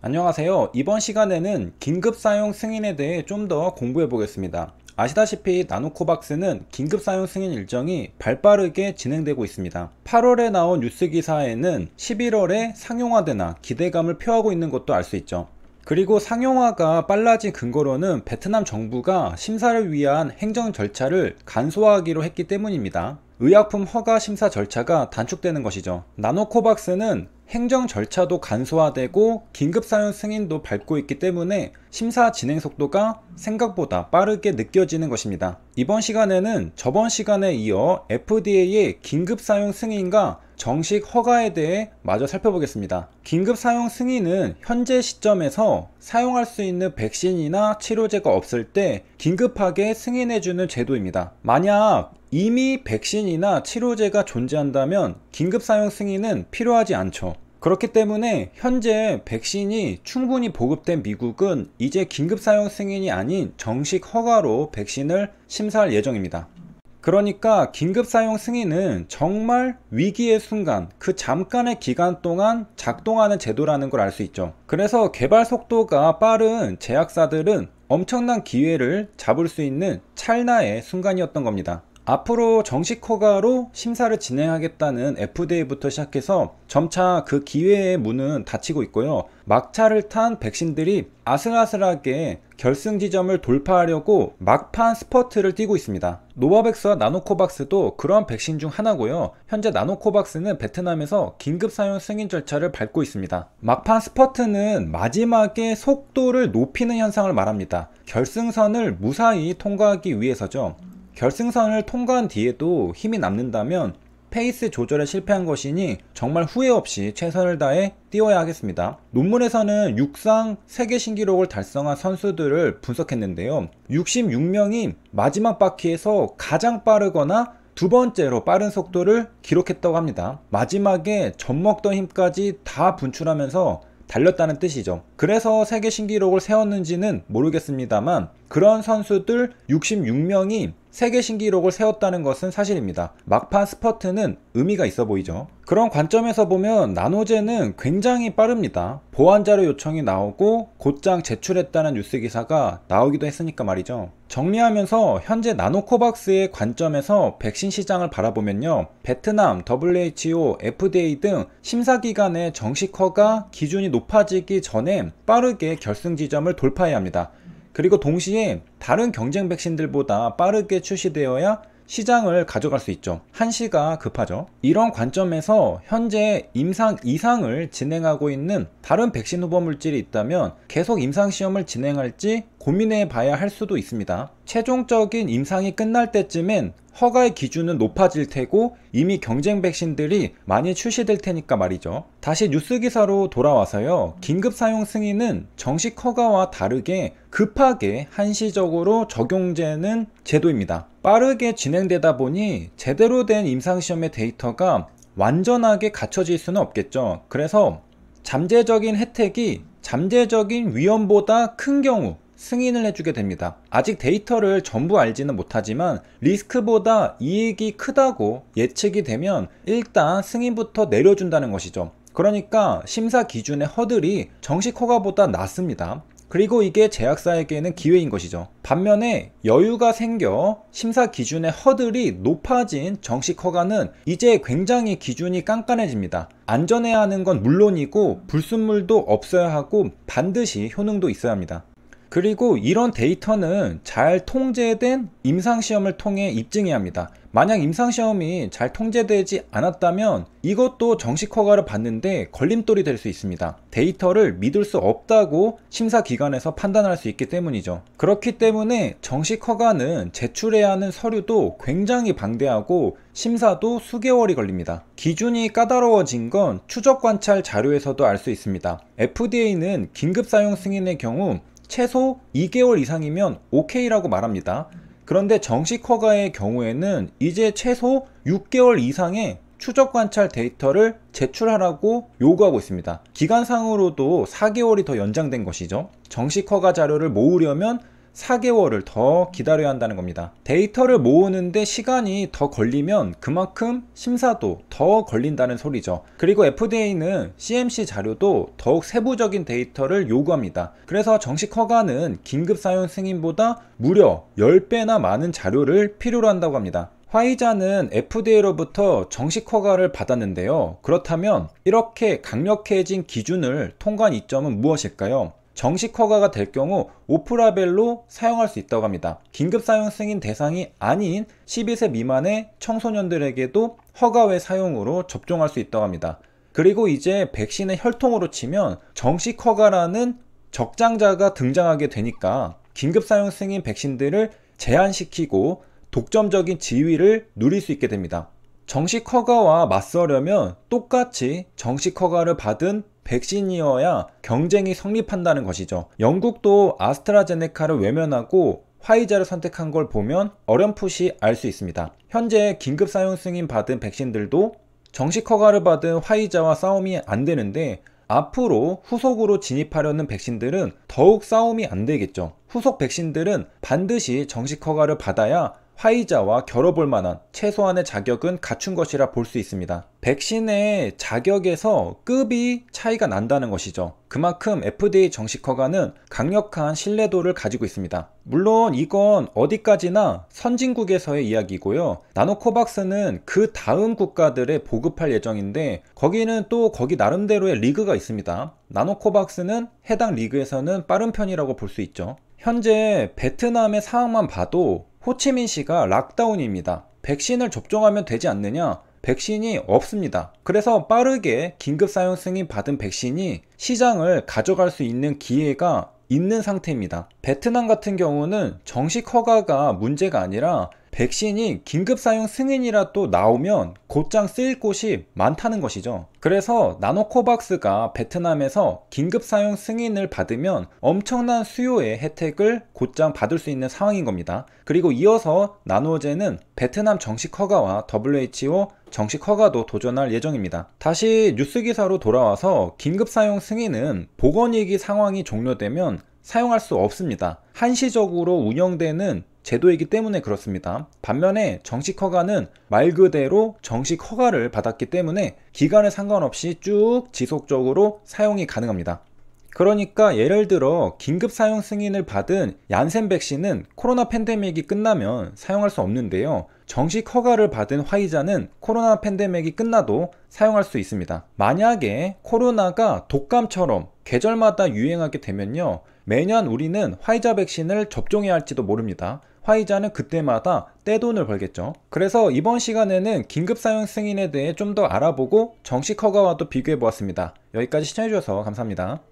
안녕하세요. 이번 시간에는 긴급 사용 승인에 대해 좀 더 공부해 보겠습니다. 아시다시피 나노코박스는 긴급 사용 승인 일정이 발빠르게 진행되고 있습니다. 8월에 나온 뉴스 기사에는 11월에 상용화되나 기대감을 표하고 있는 것도 알 수 있죠. 그리고 상용화가 빨라진 근거로는 베트남 정부가 심사를 위한 행정 절차를 간소화하기로 했기 때문입니다. 의약품 허가 심사 절차가 단축되는 것이죠. 나노코박스는 행정 절차도 간소화되고 긴급 사용 승인도 밟고 있기 때문에 심사 진행 속도가 생각보다 빠르게 느껴지는 것입니다. 이번 시간에는 저번 시간에 이어 FDA의 긴급 사용 승인과 정식 허가에 대해 마저 살펴보겠습니다. 긴급 사용 승인은 현재 시점에서 사용할 수 있는 백신이나 치료제가 없을 때 긴급하게 승인해주는 제도입니다. 만약 이미 백신이나 치료제가 존재한다면 긴급 사용 승인은 필요하지 않죠. 그렇기 때문에 현재 백신이 충분히 보급된 미국은 이제 긴급 사용 승인이 아닌 정식 허가로 백신을 심사할 예정입니다. 그러니까 긴급 사용 승인은 정말 위기의 순간, 그 잠깐의 기간 동안 작동하는 제도라는 걸 알 수 있죠. 그래서 개발 속도가 빠른 제약사들은 엄청난 기회를 잡을 수 있는 찰나의 순간이었던 겁니다. 앞으로 정식 허가로 심사를 진행하겠다는 FDA부터 시작해서 점차 그 기회의 문은 닫히고 있고요. 막차를 탄 백신들이 아슬아슬하게 결승 지점을 돌파하려고 막판 스퍼트를 뛰고 있습니다. 노바백스와 나노코박스도 그런 백신 중 하나고요. 현재 나노코박스는 베트남에서 긴급 사용 승인 절차를 밟고 있습니다. 막판 스퍼트는 마지막에 속도를 높이는 현상을 말합니다. 결승선을 무사히 통과하기 위해서죠. 결승선을 통과한 뒤에도 힘이 남는다면 페이스 조절에 실패한 것이니 정말 후회 없이 최선을 다해 뛰어야 하겠습니다. 논문에서는 육상 세계 신기록을 달성한 선수들을 분석했는데요. 66명이 마지막 바퀴에서 가장 빠르거나 두 번째로 빠른 속도를 기록했다고 합니다. 마지막에 젖먹던 힘까지 다 분출하면서 달렸다는 뜻이죠. 그래서 세계 신기록을 세웠는지는 모르겠습니다만 그런 선수들 66명이 세계 신기록을 세웠다는 것은 사실입니다. 막판 스퍼트는 의미가 있어 보이죠. 그런 관점에서 보면 나노제는 굉장히 빠릅니다. 보안자료 요청이 나오고 곧장 제출했다는 뉴스 기사가 나오기도 했으니까 말이죠. 정리하면서 현재 나노코박스의 관점에서 백신 시장을 바라보면요. 베트남, WHO, FDA 등 심사기관의 정식 허가 기준이 높아지기 전에 빠르게 결승 지점을 돌파해야 합니다. 그리고 동시에 다른 경쟁 백신들보다 빠르게 출시되어야 시장을 가져갈 수 있죠. 한시가 급하죠. 이런 관점에서 현재 임상 이상을 진행하고 있는 다른 백신 후보 물질이 있다면 계속 임상 시험을 진행할지 고민해 봐야 할 수도 있습니다. 최종적인 임상이 끝날 때쯤엔 허가의 기준은 높아질 테고 이미 경쟁 백신들이 많이 출시될 테니까 말이죠. 다시 뉴스 기사로 돌아와서요. 긴급 사용 승인은 정식 허가와 다르게 급하게 한시적으로 적용되는 제도입니다. 빠르게 진행되다 보니 제대로 된 임상시험의 데이터가 완전하게 갖춰질 수는 없겠죠. 그래서 잠재적인 혜택이 잠재적인 위험보다 큰 경우 승인을 해주게 됩니다. 아직 데이터를 전부 알지는 못하지만 리스크보다 이익이 크다고 예측이 되면 일단 승인부터 내려준다는 것이죠. 그러니까 심사 기준의 허들이 정식 허가보다 낮습니다. 그리고 이게 제약사에게는 기회인 것이죠. 반면에 여유가 생겨 심사 기준의 허들이 높아진 정식 허가는 이제 굉장히 기준이 깐깐해집니다. 안전해야 하는 건 물론이고 불순물도 없어야 하고 반드시 효능도 있어야 합니다. 그리고 이런 데이터는 잘 통제된 임상시험을 통해 입증해야 합니다. 만약 임상시험이 잘 통제되지 않았다면 이것도 정식 허가를 받는데 걸림돌이 될 수 있습니다. 데이터를 믿을 수 없다고 심사기관에서 판단할 수 있기 때문이죠. 그렇기 때문에 정식 허가는 제출해야 하는 서류도 굉장히 방대하고 심사도 수개월이 걸립니다. 기준이 까다로워진 건 추적 관찰 자료에서도 알 수 있습니다. FDA는 긴급 사용 승인의 경우 최소 2개월 이상이면 오 k 라고 말합니다. 그런데 정식 허가의 경우에는 이제 최소 6개월 이상의 추적 관찰 데이터를 제출하라고 요구하고 있습니다. 기간상으로도 4개월이 더 연장된 것이죠. 정식 허가 자료를 모으려면 4개월을 더 기다려야 한다는 겁니다. 데이터를 모으는데 시간이 더 걸리면 그만큼 심사도 더 걸린다는 소리죠. 그리고 FDA는 CMC 자료도 더욱 세부적인 데이터를 요구합니다. 그래서 정식 허가는 긴급 사용 승인보다 무려 10배나 많은 자료를 필요로 한다고 합니다. 화이자는 FDA로부터 정식 허가를 받았는데요. 그렇다면 이렇게 강력해진 기준을 통과한 이점은 무엇일까요? 정식 허가가 될 경우 오프라벨로 사용할 수 있다고 합니다. 긴급 사용 승인 대상이 아닌 12세 미만의 청소년들에게도 허가 외 사용으로 접종할 수 있다고 합니다. 그리고 이제 백신의 혈통으로 치면 정식 허가라는 적장자가 등장하게 되니까 긴급 사용 승인 백신들을 제한시키고 독점적인 지위를 누릴 수 있게 됩니다. 정식 허가와 맞서려면 똑같이 정식 허가를 받은 백신이어야 경쟁이 성립한다는 것이죠. 영국도 아스트라제네카를 외면하고 화이자를 선택한 걸 보면 어렴풋이 알 수 있습니다. 현재 긴급 사용 승인 받은 백신들도 정식 허가를 받은 화이자와 싸움이 안 되는데 앞으로 후속으로 진입하려는 백신들은 더욱 싸움이 안 되겠죠. 후속 백신들은 반드시 정식 허가를 받아야 화이자와 겨뤄볼 만한 최소한의 자격은 갖춘 것이라 볼 수 있습니다. 백신의 자격에서 급이 차이가 난다는 것이죠. 그만큼 FDA 정식 허가는 강력한 신뢰도를 가지고 있습니다. 물론 이건 어디까지나 선진국에서의 이야기고요. 나노코박스는 그 다음 국가들에 보급할 예정인데 거기는 또 거기 나름대로의 리그가 있습니다. 나노코박스는 해당 리그에서는 빠른 편이라고 볼 수 있죠. 현재 베트남의 상황만 봐도 호치민 시가 락다운입니다. 백신을 접종하면 되지 않느냐? 백신이 없습니다. 그래서 빠르게 긴급 사용 승인 받은 백신이 시장을 가져갈 수 있는 기회가 있는 상태입니다. 베트남 같은 경우는 정식 허가가 문제가 아니라 백신이 긴급 사용 승인이라 또 나오면 곧장 쓰일 곳이 많다는 것이죠. 그래서 나노코박스가 베트남에서 긴급 사용 승인을 받으면 엄청난 수요의 혜택을 곧장 받을 수 있는 상황인 겁니다. 그리고 이어서 나노제는 베트남 정식 허가와 WHO 정식 허가도 도전할 예정입니다. 다시 뉴스 기사로 돌아와서 긴급 사용 승인은 보건위기 상황이 종료되면 사용할 수 없습니다. 한시적으로 운영되는 제도이기 때문에 그렇습니다. 반면에 정식 허가는 말 그대로 정식 허가를 받았기 때문에 기간에 상관없이 쭉 지속적으로 사용이 가능합니다. 그러니까 예를 들어 긴급 사용 승인을 받은 얀센 백신은 코로나 팬데믹이 끝나면 사용할 수 없는데요. 정식 허가를 받은 화이자는 코로나 팬데믹이 끝나도 사용할 수 있습니다. 만약에 코로나가 독감처럼 계절마다 유행하게 되면요. 매년 우리는 화이자 백신을 접종해야 할지도 모릅니다. 화이자는 그때마다 떼돈을 벌겠죠. 그래서 이번 시간에는 긴급 사용 승인에 대해 좀 더 알아보고 정식 허가와 또 비교해 보았습니다. 여기까지 시청해주셔서 감사합니다.